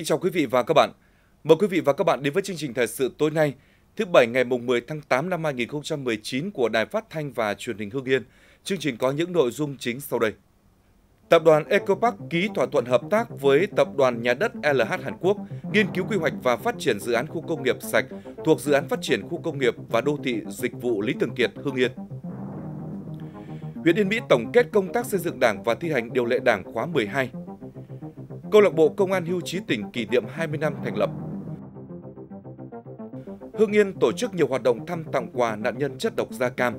Kính chào quý vị và các bạn. Mời quý vị và các bạn đến với chương trình thời sự tối nay, thứ Bảy ngày mùng 10 tháng 8 năm 2019 của Đài Phát Thanh và Truyền hình Hưng Yên. Chương trình có những nội dung chính sau đây. Tập đoàn Ecopark ký thỏa thuận hợp tác với Tập đoàn Nhà đất LH Hàn Quốc nghiên cứu quy hoạch và phát triển dự án khu công nghiệp sạch thuộc dự án phát triển khu công nghiệp và đô thị dịch vụ Lý Thường Kiệt, Hưng Yên. Huyện Yên Mỹ tổng kết công tác xây dựng đảng và thi hành điều lệ đảng khóa 12. Câu lạc bộ Công an hưu trí tỉnh kỷ niệm 20 năm thành lập. hương Yên tổ chức nhiều hoạt động thăm tặng quà nạn nhân chất độc da cam.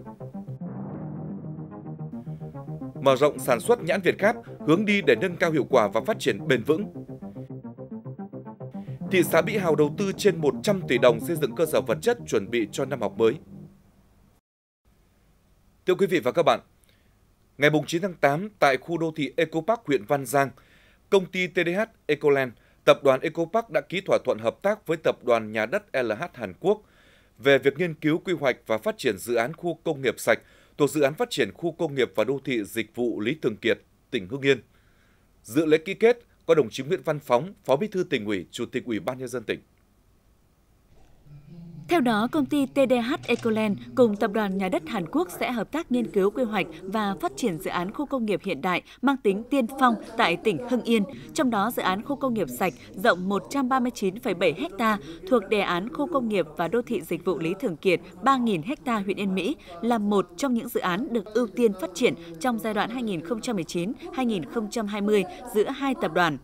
Mở rộng sản xuất nhãn Việt Gáp, hướng đi để nâng cao hiệu quả và phát triển bền vững. Thị xã Mỹ Hào đầu tư trên 100 tỷ đồng xây dựng cơ sở vật chất chuẩn bị cho năm học mới. Thưa quý vị và các bạn, ngày 9 tháng 8 tại khu đô thị Eco Park huyện Văn Giang, công ty TDH Ecoland, tập đoàn Ecopark đã ký thỏa thuận hợp tác với tập đoàn nhà đất LH Hàn Quốc về việc nghiên cứu quy hoạch và phát triển dự án khu công nghiệp sạch thuộc dự án phát triển khu công nghiệp và đô thị dịch vụ Lý Thường Kiệt, tỉnh Hưng Yên. Dự lễ ký kết có đồng chí Nguyễn Văn Phóng, Phó Bí thư tỉnh ủy, Chủ tịch Ủy ban nhân dân tỉnh. Theo đó, công ty TDH Ecoland cùng Tập đoàn Nhà đất Hàn Quốc sẽ hợp tác nghiên cứu quy hoạch và phát triển dự án khu công nghiệp hiện đại mang tính tiên phong tại tỉnh Hưng Yên. Trong đó, dự án khu công nghiệp sạch rộng 139,7 ha thuộc đề án khu công nghiệp và đô thị dịch vụ Lý Thường Kiệt 3.000 ha huyện Yên Mỹ là một trong những dự án được ưu tiên phát triển trong giai đoạn 2019-2020 giữa hai tập đoàn.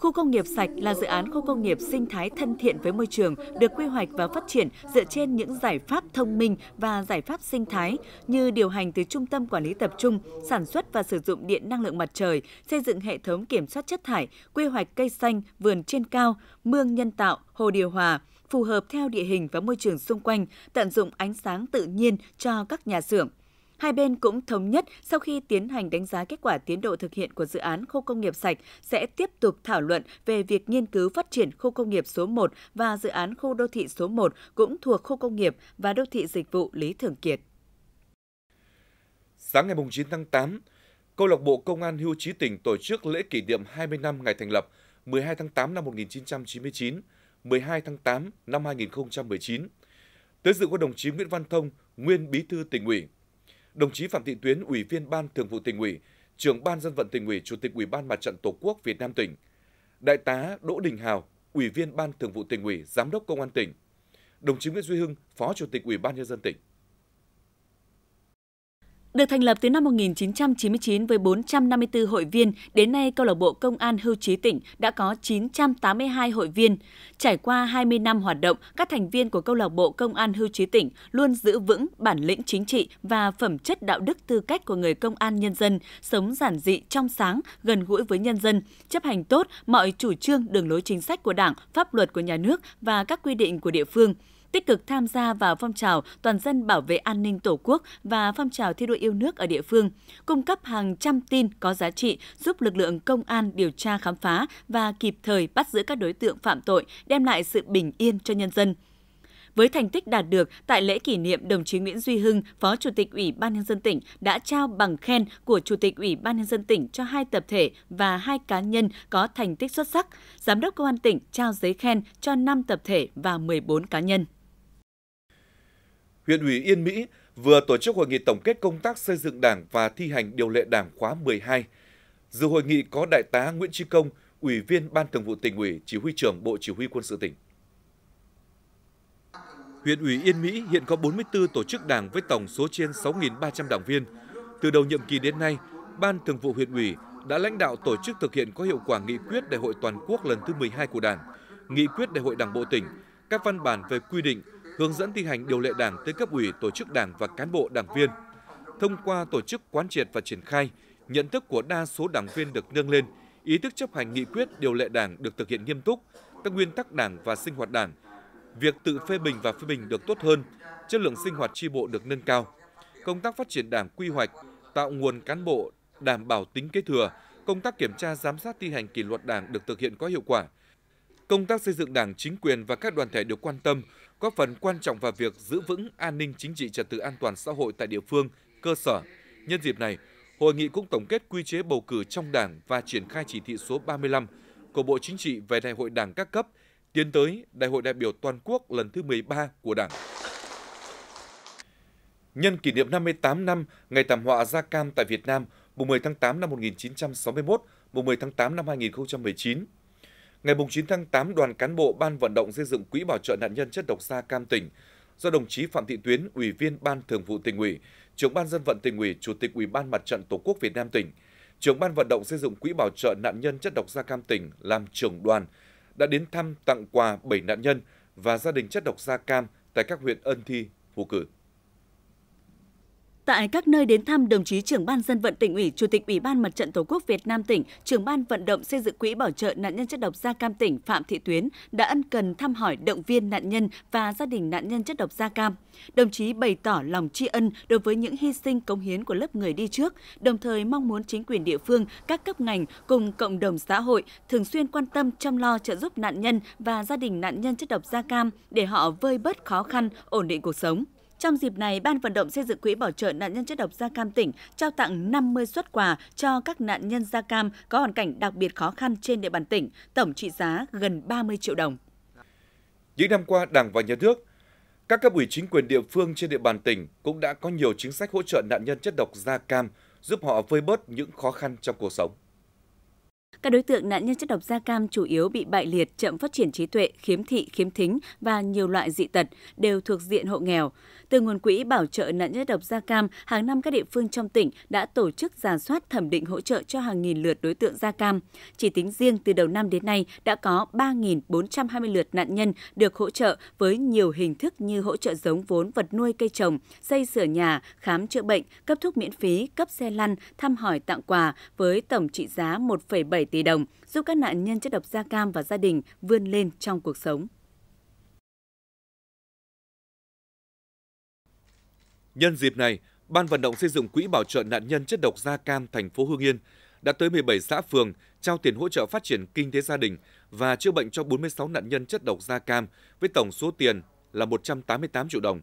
Khu công nghiệp sạch là dự án khu công nghiệp sinh thái thân thiện với môi trường, được quy hoạch và phát triển dựa trên những giải pháp thông minh và giải pháp sinh thái như điều hành từ trung tâm quản lý tập trung, sản xuất và sử dụng điện năng lượng mặt trời, xây dựng hệ thống kiểm soát chất thải, quy hoạch cây xanh, vườn trên cao, mương nhân tạo, hồ điều hòa, phù hợp theo địa hình và môi trường xung quanh, tận dụng ánh sáng tự nhiên cho các nhà xưởng. Hai bên cũng thống nhất sau khi tiến hành đánh giá kết quả tiến độ thực hiện của dự án khu công nghiệp sạch sẽ tiếp tục thảo luận về việc nghiên cứu phát triển khu công nghiệp số 1 và dự án khu đô thị số 1 cũng thuộc khu công nghiệp và đô thị dịch vụ Lý Thường Kiệt. Sáng ngày 9 tháng 8, Câu lạc bộ Công an hưu trí tỉnh tổ chức lễ kỷ niệm 20 năm ngày thành lập 12 tháng 8 năm 1999, 12 tháng 8 năm 2019. Tới dự có đồng chí Nguyễn Văn Thông, nguyên bí thư tỉnh ủy, đồng chí Phạm Thị Tuyến, Ủy viên Ban Thường vụ tỉnh ủy, trưởng Ban dân vận tỉnh ủy, Chủ tịch Ủy ban Mặt trận Tổ quốc Việt Nam tỉnh, Đại tá Đỗ Đình Hào, Ủy viên Ban Thường vụ tỉnh ủy, Giám đốc Công an tỉnh, đồng chí Nguyễn Duy Hưng, Phó Chủ tịch Ủy ban nhân dân tỉnh. Được thành lập từ năm 1999 với 454 hội viên, đến nay câu lạc bộ Công an hưu trí tỉnh đã có 982 hội viên. Trải qua 20 năm hoạt động, các thành viên của câu lạc bộ Công an hưu trí tỉnh luôn giữ vững bản lĩnh chính trị và phẩm chất đạo đức tư cách của người công an nhân dân, sống giản dị trong sáng, gần gũi với nhân dân, chấp hành tốt mọi chủ trương đường lối chính sách của Đảng, pháp luật của nhà nước và các quy định của địa phương tích cực tham gia vào phong trào toàn dân bảo vệ an ninh Tổ quốc và phong trào thi đua yêu nước ở địa phương, cung cấp hàng trăm tin có giá trị giúp lực lượng công an điều tra khám phá và kịp thời bắt giữ các đối tượng phạm tội, đem lại sự bình yên cho nhân dân với thành tích đạt được tại lễ kỷ niệm đồng chí Nguyễn Duy Hưng, Phó Chủ tịch Ủy ban nhân dân tỉnh đã trao bằng khen của Chủ tịch Ủy ban nhân dân tỉnh cho hai tập thể và hai cá nhân có thành tích xuất sắc. Giám đốc công an tỉnh trao giấy khen cho 5 tập thể và 14 cá nhân huyện ủy Yên Mỹ vừa tổ chức hội nghị tổng kết công tác xây dựng Đảng và thi hành điều lệ Đảng khóa 12. Dự hội nghị có đại tá Nguyễn Chí Công, Ủy viên Ban Thường vụ tỉnh ủy, Chỉ huy trưởng Bộ Chỉ huy Quân sự tỉnh. Huyện ủy Yên Mỹ hiện có 44 tổ chức đảng với tổng số trên 6.300 đảng viên. Từ đầu nhiệm kỳ đến nay, Ban Thường vụ huyện ủy đã lãnh đạo tổ chức thực hiện có hiệu quả nghị quyết Đại hội toàn quốc lần thứ 12 của Đảng, nghị quyết Đại hội Đảng bộ tỉnh, các văn bản về quy định, hướng dẫn thi hành điều lệ đảng tới cấp ủy, tổ chức đảng và cán bộ đảng viên. Thông qua tổ chức quán triệt và triển khai, nhận thức của đa số đảng viên được nâng lên, ý thức chấp hành nghị quyết điều lệ đảng được thực hiện nghiêm túc, các nguyên tắc đảng và sinh hoạt đảng. Việc tự phê bình và phê bình được tốt hơn, chất lượng sinh hoạt tri bộ được nâng cao. Công tác phát triển đảng quy hoạch, tạo nguồn cán bộ, đảm bảo tính kế thừa, công tác kiểm tra giám sát thi hành kỷ luật đảng được thực hiện có hiệu quả. Công tác xây dựng đảng, chính quyền và các đoàn thể được quan tâm, góp phần quan trọng vào việc giữ vững an ninh chính trị trật tự an toàn xã hội tại địa phương, cơ sở. Nhân dịp này, hội nghị cũng tổng kết quy chế bầu cử trong Đảng và triển khai chỉ thị số 35 của Bộ Chính trị về Đại hội Đảng các cấp tiến tới Đại hội đại biểu toàn quốc lần thứ 13 của Đảng. Nhân kỷ niệm 58 năm ngày thảm họa da cam tại Việt Nam, mùng 10 tháng 8 năm 1961, mùng 10 tháng 8 năm 2019, Ngày 9 tháng 8, đoàn cán bộ Ban vận động xây dựng Quỹ bảo trợ nạn nhân chất độc da cam tỉnh do đồng chí Phạm Thị Tuyến, Ủy viên Ban Thường vụ tỉnh ủy, Trưởng ban dân vận tỉnh ủy, Chủ tịch Ủy ban Mặt trận Tổ quốc Việt Nam tỉnh, Trưởng ban vận động xây dựng Quỹ bảo trợ nạn nhân chất độc da cam tỉnh làm trưởng đoàn đã đến thăm tặng quà 7 nạn nhân và gia đình chất độc da cam tại các huyện Ân Thi, Phú Cử. Tại các nơi đến thăm, đồng chí trưởng ban dân vận tỉnh ủy, chủ tịch Ủy ban Mặt trận Tổ quốc Việt Nam tỉnh, trưởng ban vận động xây dựng quỹ bảo trợ nạn nhân chất độc da cam tỉnh Phạm Thị Tuyến đã ân cần thăm hỏi động viên nạn nhân và gia đình nạn nhân chất độc da cam. Đồng chí bày tỏ lòng tri ân đối với những hy sinh cống hiến của lớp người đi trước, đồng thời mong muốn chính quyền địa phương, các cấp ngành cùng cộng đồng xã hội thường xuyên quan tâm chăm lo trợ giúp nạn nhân và gia đình nạn nhân chất độc da cam để họ vơi bớt khó khăn, ổn định cuộc sống. Trong dịp này, Ban vận động xây dựng quỹ bảo trợ nạn nhân chất độc da cam tỉnh trao tặng 50 xuất quà cho các nạn nhân da cam có hoàn cảnh đặc biệt khó khăn trên địa bàn tỉnh, tổng trị giá gần 30 triệu đồng. Những năm qua, Đảng và Nhà nước, các cấp ủy chính quyền địa phương trên địa bàn tỉnh cũng đã có nhiều chính sách hỗ trợ nạn nhân chất độc da cam, giúp họ vơi bớt những khó khăn trong cuộc sống. Các đối tượng nạn nhân chất độc da cam chủ yếu bị bại liệt, chậm phát triển trí tuệ, khiếm thị, khiếm thính và nhiều loại dị tật đều thuộc diện hộ nghèo. Từ nguồn quỹ bảo trợ nạn nhân độc da cam, hàng năm các địa phương trong tỉnh đã tổ chức giả soát thẩm định hỗ trợ cho hàng nghìn lượt đối tượng da cam. Chỉ tính riêng từ đầu năm đến nay đã có 3.420 lượt nạn nhân được hỗ trợ với nhiều hình thức như hỗ trợ giống vốn vật nuôi cây trồng, xây sửa nhà, khám chữa bệnh, cấp thuốc miễn phí, cấp xe lăn, thăm hỏi tặng quà với tổng trị giá 1,7 tỷ đồng, giúp các nạn nhân chất độc da cam và gia đình vươn lên trong cuộc sống. Nhân dịp này, Ban vận động xây dựng quỹ bảo trợ nạn nhân chất độc da cam thành phố Hương Yên đã tới 17 xã phường trao tiền hỗ trợ phát triển kinh tế gia đình và chữa bệnh cho 46 nạn nhân chất độc da cam với tổng số tiền là 188 triệu đồng.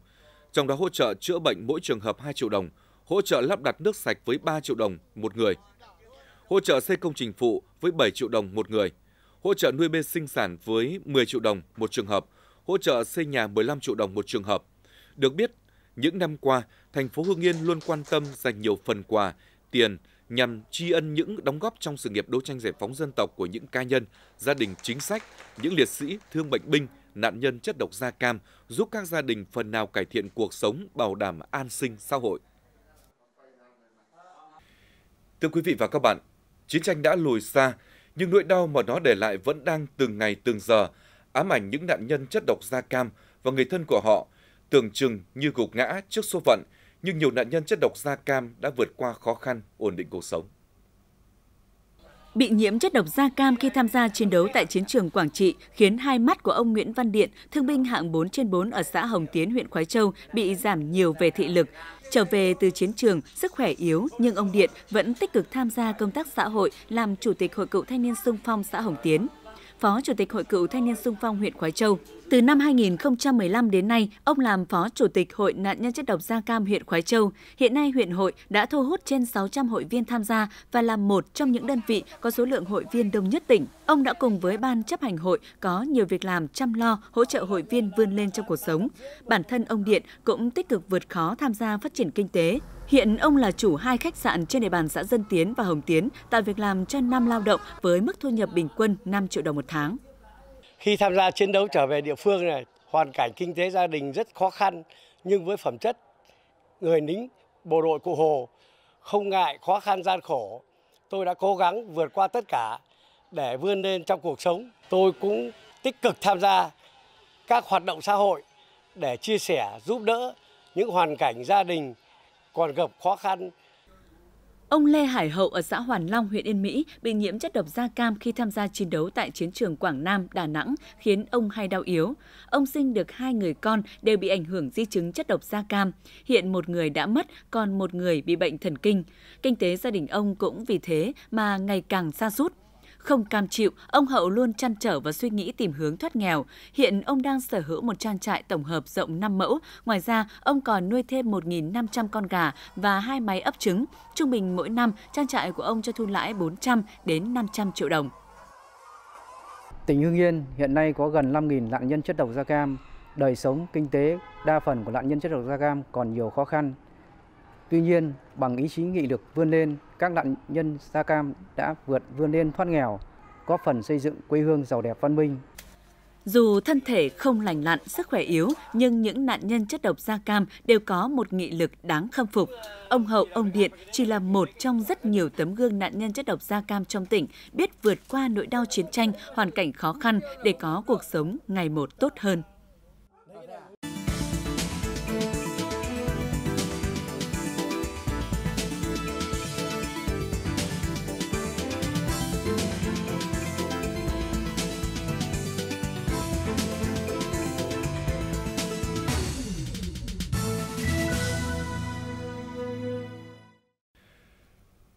Trong đó hỗ trợ chữa bệnh mỗi trường hợp 2 triệu đồng, hỗ trợ lắp đặt nước sạch với 3 triệu đồng một người, hỗ trợ xây công trình phụ với 7 triệu đồng một người, hỗ trợ nuôi bê sinh sản với 10 triệu đồng một trường hợp, hỗ trợ xây nhà 15 triệu đồng một trường hợp. Được biết, những năm qua, thành phố Hương Yên luôn quan tâm dành nhiều phần quà, tiền nhằm tri ân những đóng góp trong sự nghiệp đấu tranh giải phóng dân tộc của những cá nhân, gia đình chính sách, những liệt sĩ, thương bệnh binh, nạn nhân chất độc da cam, giúp các gia đình phần nào cải thiện cuộc sống, bảo đảm an sinh xã hội. Thưa quý vị và các bạn, chiến tranh đã lùi xa, nhưng nỗi đau mà nó để lại vẫn đang từng ngày từng giờ ám ảnh những nạn nhân chất độc da cam và người thân của họ tưởng chừng như gục ngã trước số phận, nhưng nhiều nạn nhân chất độc da cam đã vượt qua khó khăn, ổn định cuộc sống. Bị nhiễm chất độc da cam khi tham gia chiến đấu tại chiến trường Quảng Trị khiến hai mắt của ông Nguyễn Văn Điện, thương binh hạng 4 trên 4 ở xã Hồng Tiến, huyện Khói Châu bị giảm nhiều về thị lực. Trở về từ chiến trường, sức khỏe yếu nhưng ông Điện vẫn tích cực tham gia công tác xã hội làm chủ tịch Hội cựu thanh niên xung phong xã Hồng Tiến. Phó Chủ tịch Hội Cựu Thanh niên sung phong huyện Khói Châu. Từ năm 2015 đến nay, ông làm Phó Chủ tịch Hội nạn nhân chất độc da cam huyện Khói Châu. Hiện nay, huyện hội đã thu hút trên 600 hội viên tham gia và là một trong những đơn vị có số lượng hội viên đông nhất tỉnh. Ông đã cùng với Ban chấp hành hội có nhiều việc làm chăm lo, hỗ trợ hội viên vươn lên trong cuộc sống. Bản thân ông Điện cũng tích cực vượt khó tham gia phát triển kinh tế, Hiện ông là chủ hai khách sạn trên địa bàn xã Dân Tiến và Hồng Tiến, tạo việc làm cho 5 lao động với mức thu nhập bình quân 5 triệu đồng một tháng. Khi tham gia chiến đấu trở về địa phương này, hoàn cảnh kinh tế gia đình rất khó khăn, nhưng với phẩm chất người lính bộ đội cụ Hồ không ngại khó khăn gian khổ, tôi đã cố gắng vượt qua tất cả để vươn lên trong cuộc sống. Tôi cũng tích cực tham gia các hoạt động xã hội để chia sẻ, giúp đỡ những hoàn cảnh gia đình còn gặp khó khăn. Ông Lê Hải Hậu ở xã Hoàn Long, huyện Yên Mỹ bị nhiễm chất độc da cam khi tham gia chiến đấu tại chiến trường Quảng Nam, Đà Nẵng, khiến ông hay đau yếu. Ông sinh được hai người con đều bị ảnh hưởng di chứng chất độc da cam. Hiện một người đã mất, còn một người bị bệnh thần kinh. Kinh tế gia đình ông cũng vì thế mà ngày càng xa sút không cam chịu, ông Hậu luôn chăn trở và suy nghĩ tìm hướng thoát nghèo. Hiện ông đang sở hữu một trang trại tổng hợp rộng 5 mẫu. Ngoài ra, ông còn nuôi thêm 1.500 con gà và hai máy ấp trứng. Trung bình mỗi năm, trang trại của ông cho thu lãi 400 đến 500 triệu đồng. Tỉnh Hưng Yên hiện nay có gần 5.000 nạn nhân chất độc da cam. Đời sống, kinh tế, đa phần của nạn nhân chất độc da cam còn nhiều khó khăn, Tuy nhiên, bằng ý chí nghị lực vươn lên, các nạn nhân da cam đã vượt vươn lên thoát nghèo, góp phần xây dựng quê hương giàu đẹp văn minh. Dù thân thể không lành lặn, sức khỏe yếu, nhưng những nạn nhân chất độc da cam đều có một nghị lực đáng khâm phục. Ông Hậu, ông Điện chỉ là một trong rất nhiều tấm gương nạn nhân chất độc da cam trong tỉnh biết vượt qua nỗi đau chiến tranh, hoàn cảnh khó khăn để có cuộc sống ngày một tốt hơn.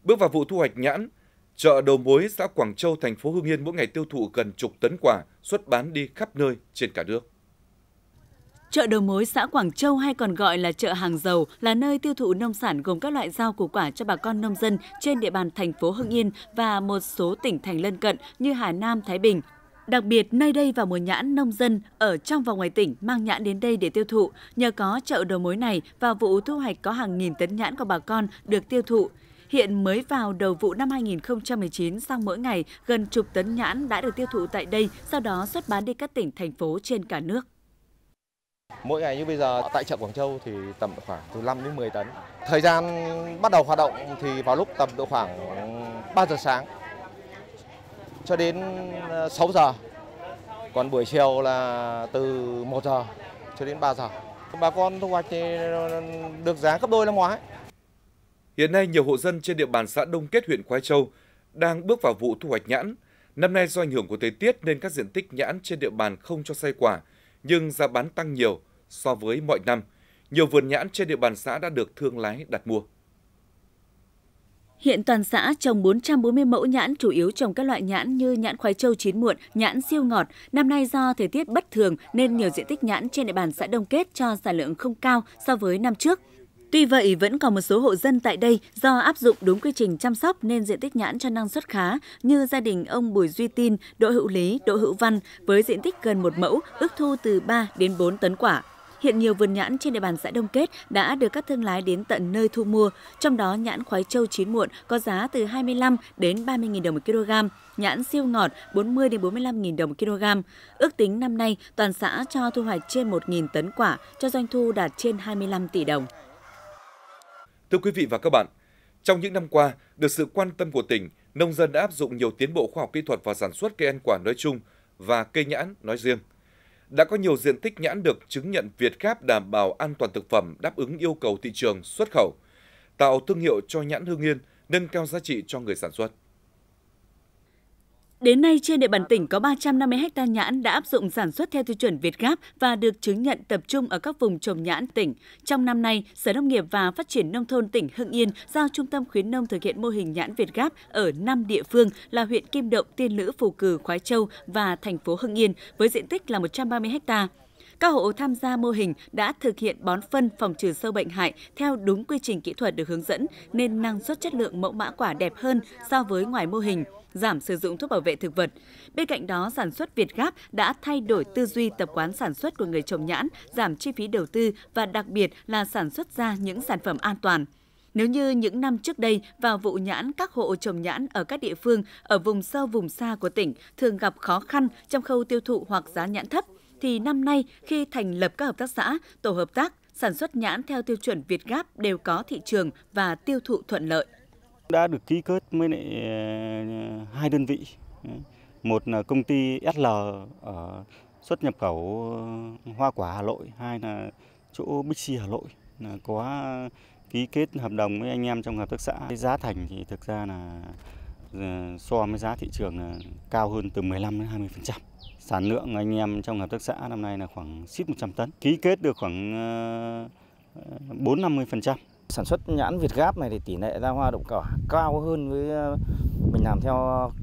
Bước vào vụ thu hoạch nhãn, chợ đầu mối xã Quảng Châu, thành phố Hưng Yên mỗi ngày tiêu thụ gần chục tấn quả xuất bán đi khắp nơi trên cả nước. Chợ đầu mối xã Quảng Châu hay còn gọi là chợ hàng dầu là nơi tiêu thụ nông sản gồm các loại rau củ quả cho bà con nông dân trên địa bàn thành phố Hưng Yên và một số tỉnh thành lân cận như Hà Nam, Thái Bình. Đặc biệt, nơi đây vào mùa nhãn nông dân ở trong và ngoài tỉnh mang nhãn đến đây để tiêu thụ. Nhờ có chợ đầu mối này vào vụ thu hoạch có hàng nghìn tấn nhãn của bà con được tiêu thụ. Hiện mới vào đầu vụ năm 2019, sau mỗi ngày, gần chục tấn nhãn đã được tiêu thụ tại đây, sau đó xuất bán đi các tỉnh, thành phố trên cả nước. Mỗi ngày như bây giờ tại chợ Quảng Châu thì tầm khoảng từ 5 đến 10 tấn. Thời gian bắt đầu hoạt động thì vào lúc tầm độ khoảng 3 giờ sáng cho đến 6 ờ, giờ. Còn buổi chiều là từ 1 giờ cho đến 3 giờ. Bà con thu hoạch thì được giá gấp đôi năm ngoái. Hiện nay, nhiều hộ dân trên địa bàn xã Đông Kết huyện Khoái Châu đang bước vào vụ thu hoạch nhãn. Năm nay do ảnh hưởng của thời tiết nên các diện tích nhãn trên địa bàn không cho sai quả, nhưng giá bán tăng nhiều so với mọi năm. Nhiều vườn nhãn trên địa bàn xã đã được thương lái đặt mua. Hiện toàn xã trồng 440 mẫu nhãn, chủ yếu trồng các loại nhãn như nhãn khoái châu chín muộn, nhãn siêu ngọt. Năm nay do thời tiết bất thường nên nhiều diện tích nhãn trên địa bàn xã Đông Kết cho sản lượng không cao so với năm trước. Tuy vậy, vẫn còn một số hộ dân tại đây do áp dụng đúng quy trình chăm sóc nên diện tích nhãn cho năng suất khá, như gia đình ông Bùi Duy Tin, Đỗ Hữu Lý, Đỗ Hữu Văn với diện tích gần một mẫu, ước thu từ 3 đến 4 tấn quả. Hiện nhiều vườn nhãn trên địa bàn xã Đông Kết đã được các thương lái đến tận nơi thu mua, trong đó nhãn khoái châu chín muộn có giá từ 25 đến 30.000 đồng một kg, nhãn siêu ngọt 40 đến 45.000 đồng một kg. Ước tính năm nay toàn xã cho thu hoạch trên 1.000 tấn quả, cho doanh thu đạt trên 25 tỷ đồng. Thưa quý vị và các bạn, trong những năm qua, được sự quan tâm của tỉnh, nông dân đã áp dụng nhiều tiến bộ khoa học kỹ thuật vào sản xuất cây ăn quả nói chung và cây nhãn nói riêng. Đã có nhiều diện tích nhãn được chứng nhận Việt Gáp đảm bảo an toàn thực phẩm đáp ứng yêu cầu thị trường xuất khẩu, tạo thương hiệu cho nhãn Hương Yên, nâng cao giá trị cho người sản xuất. Đến nay, trên địa bàn tỉnh có 350 ha nhãn đã áp dụng sản xuất theo tiêu chuẩn Việt Gáp và được chứng nhận tập trung ở các vùng trồng nhãn tỉnh. Trong năm nay, Sở Nông nghiệp và Phát triển Nông thôn tỉnh Hưng Yên giao Trung tâm Khuyến Nông thực hiện mô hình nhãn Việt Gáp ở 5 địa phương là huyện Kim Động, Tiên Lữ, Phù Cử, Khói Châu và thành phố Hưng Yên với diện tích là 130 ha. Các hộ tham gia mô hình đã thực hiện bón phân phòng trừ sâu bệnh hại theo đúng quy trình kỹ thuật được hướng dẫn nên năng suất chất lượng mẫu mã quả đẹp hơn so với ngoài mô hình giảm sử dụng thuốc bảo vệ thực vật. Bên cạnh đó, sản xuất Việt Gáp đã thay đổi tư duy tập quán sản xuất của người trồng nhãn, giảm chi phí đầu tư và đặc biệt là sản xuất ra những sản phẩm an toàn. Nếu như những năm trước đây, vào vụ nhãn, các hộ trồng nhãn ở các địa phương ở vùng sâu vùng xa của tỉnh thường gặp khó khăn trong khâu tiêu thụ hoặc giá nhãn thấp, thì năm nay khi thành lập các hợp tác xã, tổ hợp tác, sản xuất nhãn theo tiêu chuẩn Việt Gáp đều có thị trường và tiêu thụ thuận lợi. Đã được ký kết với lại ờ, hai đơn vị. Một là công ty SL ở xuất nhập khẩu ờ, hoa quả Hà Nội, hai là chỗ Bixi Hà Nội là có ký kết hợp đồng với anh em trong hợp tác xã. Cái giá thành thì thực ra là ờ, so với giá thị trường là cao hơn từ 15 đến 20%. Sản lượng anh em trong hợp tác xã năm nay là khoảng xít 100 tấn. Ký kết được khoảng 4 50%. Sản xuất nhãn Việt Gáp này thì tỷ lệ ra hoa đậu cỏ cao hơn với ờ, mình làm theo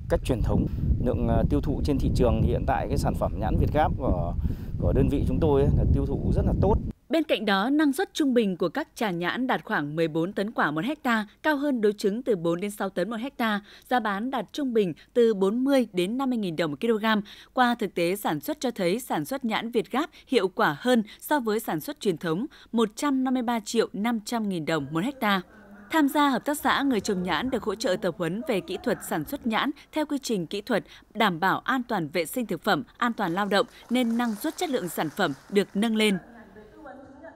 cách truyền thống. Lượng ờ, tiêu thụ trên thị trường thì hiện tại cái sản phẩm nhãn Việt Gáp của của đơn vị chúng tôi ấy, là tiêu thụ rất là tốt. Bên cạnh đó, năng suất trung bình của các trà nhãn đạt khoảng 14 tấn quả một hecta cao hơn đối chứng từ 4 đến 6 tấn một hecta giá bán đạt trung bình từ 40 đến 50.000 đồng một kg. Qua thực tế sản xuất cho thấy sản xuất nhãn Việt Gáp hiệu quả hơn so với sản xuất truyền thống 153 triệu 500 000 đồng một hecta Tham gia hợp tác xã, người trồng nhãn được hỗ trợ tập huấn về kỹ thuật sản xuất nhãn theo quy trình kỹ thuật, đảm bảo an toàn vệ sinh thực phẩm, an toàn lao động nên năng suất chất lượng sản phẩm được nâng lên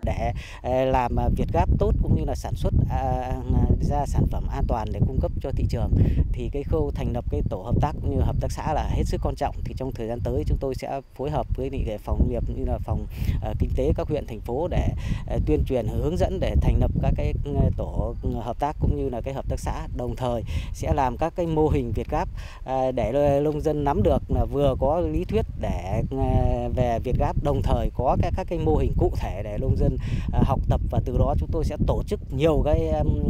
để ờ, làm ờ, Việt Gáp tốt cũng như là sản xuất À, à, ra sản phẩm an toàn để cung cấp cho thị trường thì cái khâu thành lập cái tổ hợp tác như hợp tác xã là hết sức quan trọng thì trong thời gian tới chúng tôi sẽ phối hợp với phòng nghiệp như là phòng à, kinh tế các huyện thành phố để tuyên truyền hướng dẫn để thành lập các cái tổ hợp tác cũng như là cái hợp tác xã đồng thời sẽ làm các cái mô hình Việt Gáp để nông dân nắm được là vừa có lý thuyết để về Việt Gáp đồng thời có các các cái mô hình cụ thể để nông dân học tập và từ đó chúng tôi sẽ tổ chức nhiều cái cái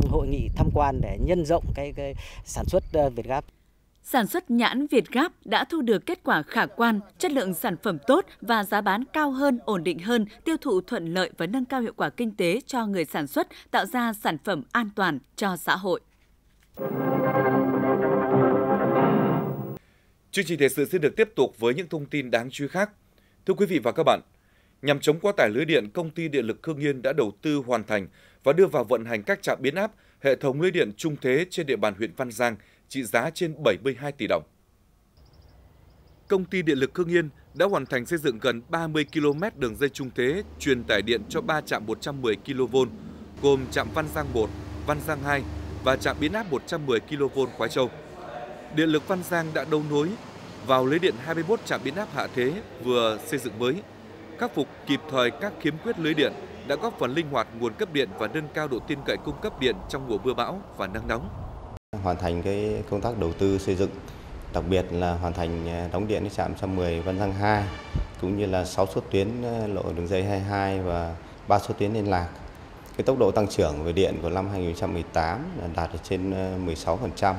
hội nghị tham quan để nhân rộng cái, cái sản xuất ờ, Việt Gáp. Sản xuất nhãn Việt Gáp đã thu được kết quả khả quan, chất lượng sản phẩm tốt và giá bán cao hơn, ổn định hơn, tiêu thụ thuận lợi và nâng cao hiệu quả kinh tế cho người sản xuất, tạo ra sản phẩm an toàn cho xã hội. Chương trình thời sự sẽ được tiếp tục với những thông tin đáng chú ý khác. Thưa quý vị và các bạn, nhằm chống quá tải lưới điện, công ty điện lực Hương Yên đã đầu tư hoàn thành và đưa vào vận hành các trạm biến áp, hệ thống lưới điện trung thế trên địa bàn huyện Văn Giang trị giá trên 72 tỷ đồng. Công ty Điện lực Hương Yên đã hoàn thành xây dựng gần 30 km đường dây trung thế truyền tải điện cho 3 trạm 110 kV, gồm trạm Văn Giang 1, Văn Giang 2 và trạm biến áp 110 kV Khoái Châu. Điện lực Văn Giang đã đấu nối vào lưới điện 21 trạm biến áp hạ thế vừa xây dựng mới, khắc phục kịp thời các khiếm khuyết lưới điện đã góp phần linh hoạt nguồn cấp điện và nâng cao độ tin cậy cung cấp điện trong mùa mưa bão và nắng nóng. Hoàn thành cái công tác đầu tư xây dựng, đặc biệt là hoàn thành à, đóng điện trạm 110 Văn Giang 2 cũng như là 6 số tuyến à, lộ đường dây 22 và 3 số tuyến liên lạc. Cái tốc độ tăng trưởng về điện của năm 2018 đạt trên 16% à,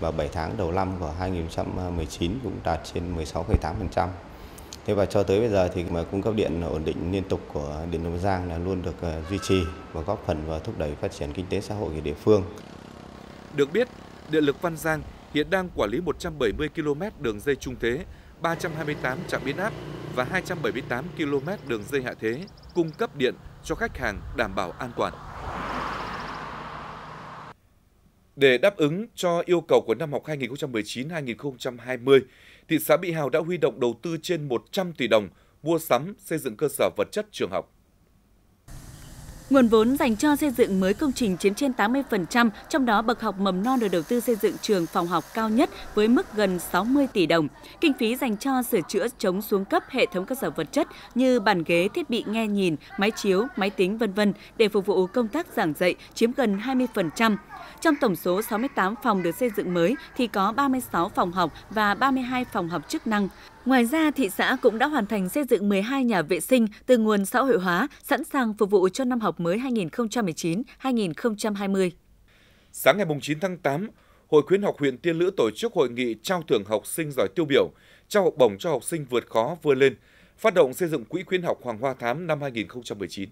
và 7 tháng đầu năm của 2019 cũng đạt trên 16,8% thế và cho tới bây giờ thì mà cung cấp điện ổn định liên tục của điện Đông Giang là luôn được ờ, duy trì và góp phần vào thúc đẩy phát triển kinh tế xã hội của địa phương. Được biết, Điện lực Văn Giang hiện đang quản lý 170 km đường dây trung thế, 328 trạm biến áp và 278 km đường dây hạ thế, cung cấp điện cho khách hàng đảm bảo an toàn. Để đáp ứng cho yêu cầu của năm học 2019-2020, thị xã Mỹ Hào đã huy động đầu tư trên 100 tỷ đồng mua sắm, xây dựng cơ sở vật chất trường học. Nguồn vốn dành cho xây dựng mới công trình chiếm trên 80%, trong đó bậc học mầm non được đầu tư xây dựng trường phòng học cao nhất với mức gần 60 tỷ đồng. Kinh phí dành cho sửa chữa chống xuống cấp hệ thống cơ sở vật chất như bàn ghế, thiết bị nghe nhìn, máy chiếu, máy tính vân vân để phục vụ công tác giảng dạy chiếm gần 20%. Trong tổng số 68 phòng được xây dựng mới thì có 36 phòng học và 32 phòng học chức năng. Ngoài ra, thị xã cũng đã hoàn thành xây dựng 12 nhà vệ sinh từ nguồn xã hội hóa, sẵn sàng phục vụ cho năm học mới 2019-2020. Sáng ngày 9 tháng 8, Hội khuyến học huyện Tiên Lữ tổ chức hội nghị trao thưởng học sinh giỏi tiêu biểu, trao học bổng cho học sinh vượt khó vươn lên, phát động xây dựng quỹ khuyến học Hoàng Hoa Thám năm 2019.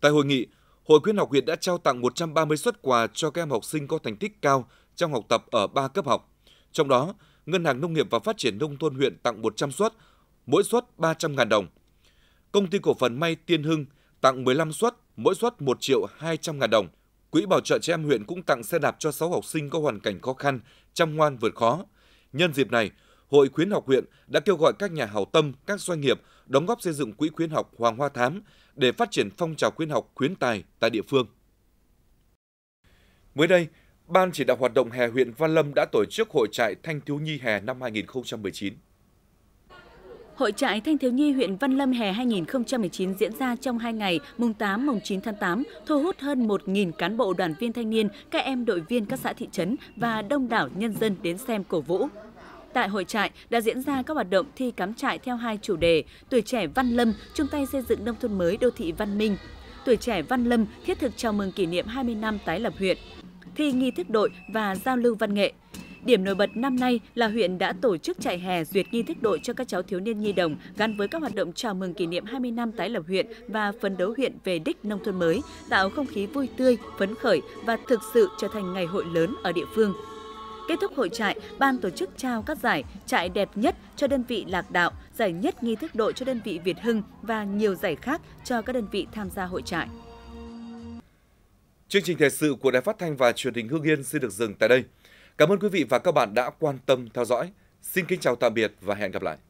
Tại hội nghị, Hội khuyến học huyện đã trao tặng 130 suất quà cho các em học sinh có thành tích cao trong học tập ở 3 cấp học. Trong đó, Ngân hàng Nông nghiệp và Phát triển Nông thôn huyện tặng 100 suất, mỗi suất 300.000 đồng. Công ty cổ phần May Tiên Hưng tặng 15 suất, mỗi suất 1 triệu 200 ngàn đồng. Quỹ bảo trợ trẻ em huyện cũng tặng xe đạp cho 6 học sinh có hoàn cảnh khó khăn, chăm ngoan vượt khó. Nhân dịp này, Hội khuyến học huyện đã kêu gọi các nhà hảo tâm, các doanh nghiệp đóng góp xây dựng quỹ khuyến học Hoàng Hoa Thám để phát triển phong trào khuyến học khuyến tài tại địa phương. Mới đây, Ban chỉ đạo hoạt động hè huyện Văn Lâm đã tổ chức hội trại thanh thiếu nhi hè năm 2019. Hội trại Thanh thiếu nhi huyện Văn Lâm hè 2019 diễn ra trong 2 ngày, mùng 8 mùng 9 tháng 8, thu hút hơn 1.000 cán bộ đoàn viên thanh niên, các em đội viên các xã thị trấn và đông đảo nhân dân đến xem cổ vũ. Tại hội trại đã diễn ra các hoạt động thi cắm trại theo hai chủ đề Tuổi trẻ Văn Lâm chung tay xây dựng nông thôn mới đô thị văn minh, Tuổi trẻ Văn Lâm thiết thực chào mừng kỷ niệm 20 năm tái lập huyện, thi nghi thức đội và giao lưu văn nghệ. Điểm nổi bật năm nay là huyện đã tổ chức chạy hè duyệt nghi thức đội cho các cháu thiếu niên nhi đồng gắn với các hoạt động chào mừng kỷ niệm 20 năm tái lập huyện và phấn đấu huyện về đích nông thôn mới, tạo không khí vui tươi, phấn khởi và thực sự trở thành ngày hội lớn ở địa phương. Kết thúc hội trại, ban tổ chức trao các giải trại đẹp nhất cho đơn vị Lạc Đạo, giải nhất nghi thức đội cho đơn vị Việt Hưng và nhiều giải khác cho các đơn vị tham gia hội trại. Chương trình thời sự của Đài Phát thanh và Truyền hình Hương Yên xin được dừng tại đây. Cảm ơn quý vị và các bạn đã quan tâm theo dõi. Xin kính chào tạm biệt và hẹn gặp lại.